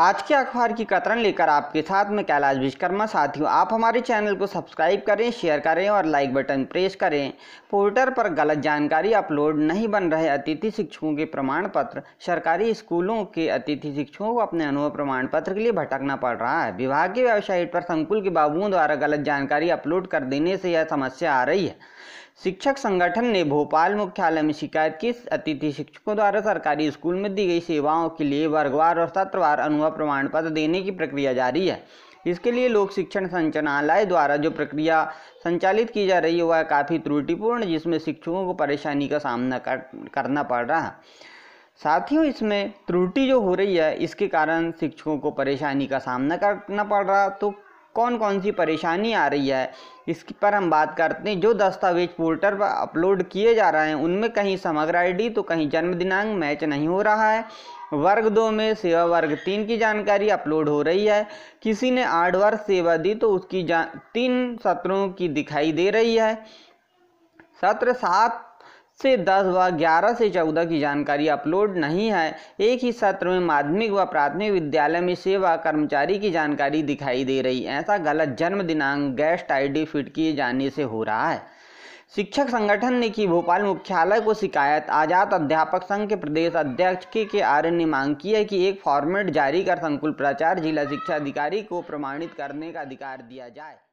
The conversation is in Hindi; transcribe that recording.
आज के अखबार की कतरन लेकर आपके साथ मैं कैलाश विश्वकर्मा हूँ आप हमारे चैनल को सब्सक्राइब करें शेयर करें और लाइक बटन प्रेस करें पोर्टल पर गलत जानकारी अपलोड नहीं बन रहे अतिथि शिक्षकों के प्रमाण पत्र सरकारी स्कूलों के अतिथि शिक्षकों को अपने अनुभव प्रमाण पत्र के लिए भटकना पड़ रहा है विभाग की वेबसाइट पर संकुल के बाबुओं द्वारा गलत जानकारी अपलोड कर देने से यह समस्या आ रही है शिक्षक संगठन ने भोपाल मुख्यालय में शिकायत की अतिथि शिक्षकों द्वारा सरकारी स्कूल में दी गई सेवाओं के लिए वर्गवार और सत्रवार अनुभव प्रमाण पत्र देने की प्रक्रिया जारी है इसके लिए लोक शिक्षण संचालनालय द्वारा जो प्रक्रिया संचालित की जा रही है वह काफ़ी त्रुटिपूर्ण जिसमें शिक्षकों को परेशानी का सामना कर, करना पड़ रहा है साथियों इसमें त्रुटि जो हो रही है इसके कारण शिक्षकों को परेशानी का सामना करना पड़ रहा तो कौन कौन सी परेशानी आ रही है इस पर हम बात करते हैं जो दस्तावेज पोर्टल पर अपलोड किए जा रहे हैं उनमें कहीं समग्र आईडी तो कहीं जन्म दिनांक मैच नहीं हो रहा है वर्ग दो में सेवा वर्ग तीन की जानकारी अपलोड हो रही है किसी ने आठ वर्ष सेवा दी तो उसकी तीन सत्रों की दिखाई दे रही है सत्र सात से 10 व 11 से 14 की जानकारी अपलोड नहीं है एक ही सत्र में माध्यमिक व प्राथमिक विद्यालय में सेवा कर्मचारी की जानकारी दिखाई दे रही ऐसा गलत जन्म दिनांक गेस्ट आईडी फिट किए जाने से हो रहा है शिक्षक संगठन ने की भोपाल मुख्यालय को शिकायत आजाद अध्यापक संघ के प्रदेश अध्यक्ष के के आर्य ने मांग की है कि एक फॉर्मेट जारी कर संकुल प्राचार्य जिला शिक्षा अधिकारी को प्रमाणित करने का अधिकार दिया जाए